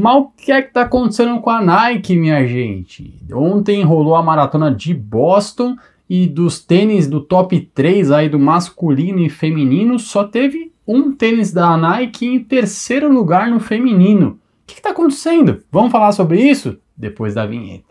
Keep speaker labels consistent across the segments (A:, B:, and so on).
A: Mas o que é que tá acontecendo com a Nike, minha gente? Ontem rolou a maratona de Boston e dos tênis do top 3 aí do masculino e feminino, só teve um tênis da Nike em terceiro lugar no feminino. O que está acontecendo? Vamos falar sobre isso depois da vinheta.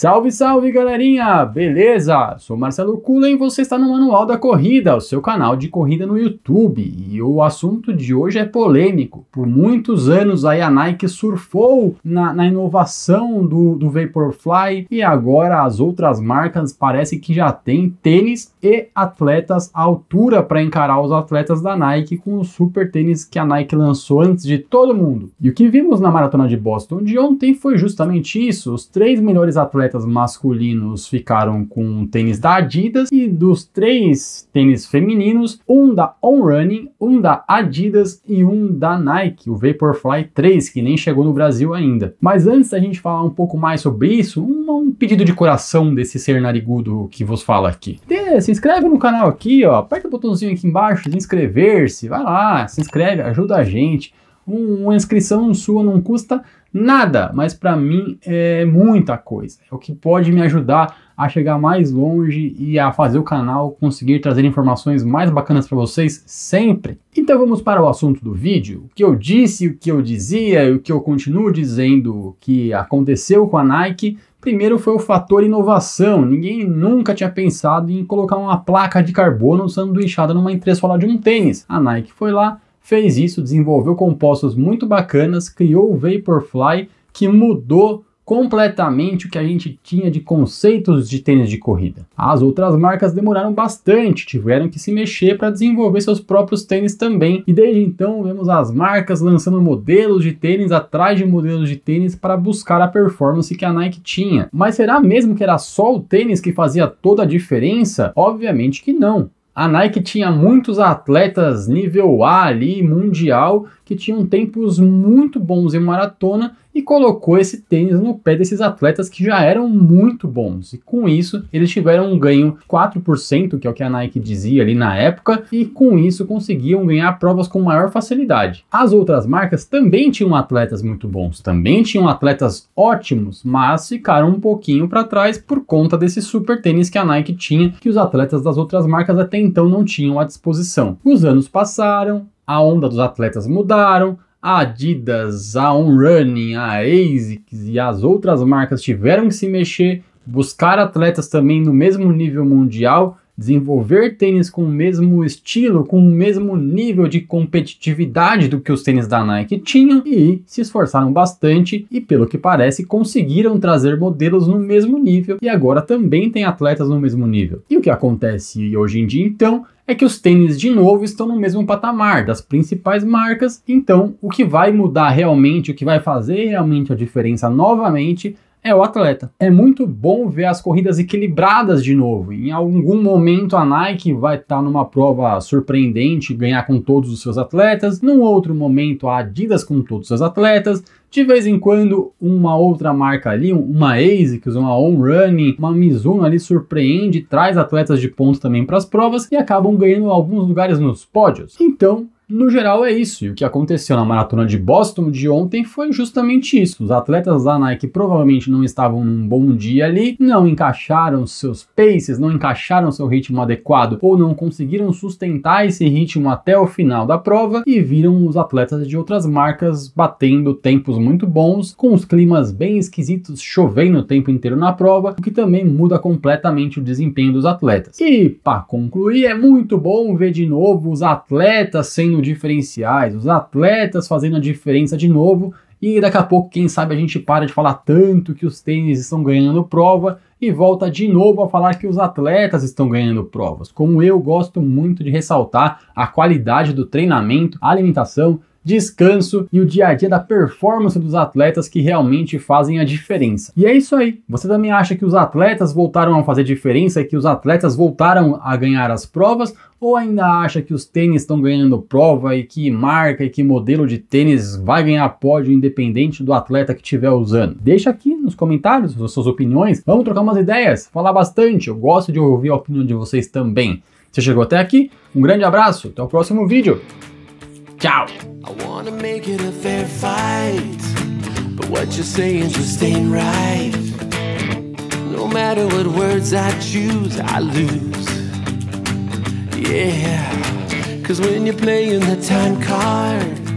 A: Salve, salve galerinha! Beleza? Sou Marcelo Kulen e você está no Manual da Corrida, o seu canal de corrida no YouTube. E o assunto de hoje é polêmico. Por muitos anos aí a Nike surfou na, na inovação do, do Vaporfly e agora as outras marcas parecem que já têm tênis e atletas à altura para encarar os atletas da Nike com o super tênis que a Nike lançou antes de todo mundo. E o que vimos na maratona de Boston de ontem foi justamente isso: os três melhores atletas atletas masculinos ficaram com um tênis da Adidas e dos três tênis femininos, um da On Running, um da Adidas e um da Nike, o Vaporfly 3, que nem chegou no Brasil ainda. Mas antes da gente falar um pouco mais sobre isso, um, um pedido de coração desse ser narigudo que vos fala aqui. se inscreve no canal aqui, ó, aperta o botãozinho aqui embaixo de inscrever-se, vai lá, se inscreve, ajuda a gente. Um, uma inscrição sua não custa nada, mas para mim é muita coisa. É o que pode me ajudar a chegar mais longe e a fazer o canal conseguir trazer informações mais bacanas para vocês sempre. Então vamos para o assunto do vídeo. O que eu disse, o que eu dizia e o que eu continuo dizendo que aconteceu com a Nike. Primeiro foi o fator inovação. Ninguém nunca tinha pensado em colocar uma placa de carbono sanduichada numa entressola de um tênis. A Nike foi lá fez isso, desenvolveu compostos muito bacanas, criou o Vaporfly, que mudou completamente o que a gente tinha de conceitos de tênis de corrida. As outras marcas demoraram bastante, tiveram que se mexer para desenvolver seus próprios tênis também, e desde então vemos as marcas lançando modelos de tênis atrás de modelos de tênis para buscar a performance que a Nike tinha. Mas será mesmo que era só o tênis que fazia toda a diferença? Obviamente que não a Nike tinha muitos atletas nível A ali, mundial, que tinham tempos muito bons em maratona e colocou esse tênis no pé desses atletas que já eram muito bons. E com isso, eles tiveram um ganho 4%, que é o que a Nike dizia ali na época, e com isso conseguiam ganhar provas com maior facilidade. As outras marcas também tinham atletas muito bons, também tinham atletas ótimos, mas ficaram um pouquinho para trás por conta desse super tênis que a Nike tinha, que os atletas das outras marcas até então não tinham à disposição. Os anos passaram, a onda dos atletas mudaram, a Adidas, a On Running, a ASICS e as outras marcas tiveram que se mexer, buscar atletas também no mesmo nível mundial, desenvolver tênis com o mesmo estilo, com o mesmo nível de competitividade do que os tênis da Nike tinham e se esforçaram bastante e pelo que parece conseguiram trazer modelos no mesmo nível e agora também tem atletas no mesmo nível. E o que acontece hoje em dia então é que os tênis de novo estão no mesmo patamar das principais marcas, então o que vai mudar realmente, o que vai fazer realmente a diferença novamente é o atleta. É muito bom ver as corridas equilibradas de novo. Em algum momento a Nike vai estar tá numa prova surpreendente, ganhar com todos os seus atletas. Num outro momento a Adidas com todos os seus atletas. De vez em quando, uma outra marca ali, uma ASICS, uma On Running, uma Mizuno ali surpreende, traz atletas de ponto também para as provas e acabam ganhando alguns lugares nos pódios. Então, no geral é isso, e o que aconteceu na maratona de Boston de ontem foi justamente isso. Os atletas da Nike provavelmente não estavam num bom dia ali, não encaixaram seus paces, não encaixaram seu ritmo adequado ou não conseguiram sustentar esse ritmo até o final da prova e viram os atletas de outras marcas batendo tempos muito bons, com os climas bem esquisitos chovendo o tempo inteiro na prova, o que também muda completamente o desempenho dos atletas. E para concluir, é muito bom ver de novo os atletas sendo diferenciais, os atletas fazendo a diferença de novo. E daqui a pouco, quem sabe, a gente para de falar tanto que os tênis estão ganhando prova e volta de novo a falar que os atletas estão ganhando provas. Como eu gosto muito de ressaltar a qualidade do treinamento, alimentação descanso e o dia a dia da performance dos atletas que realmente fazem a diferença. E é isso aí. Você também acha que os atletas voltaram a fazer diferença e que os atletas voltaram a ganhar as provas? Ou ainda acha que os tênis estão ganhando prova e que marca e que modelo de tênis vai ganhar pódio independente do atleta que estiver usando? Deixa aqui nos comentários as suas opiniões. Vamos trocar umas ideias, falar bastante. Eu gosto de ouvir a opinião de vocês também. Você chegou até aqui? Um grande abraço, até o próximo vídeo. Ciao. I want to make it a fair fight, but what you're saying just ain't right. No matter what words I choose, I lose. Yeah, cause when you're playing the time card,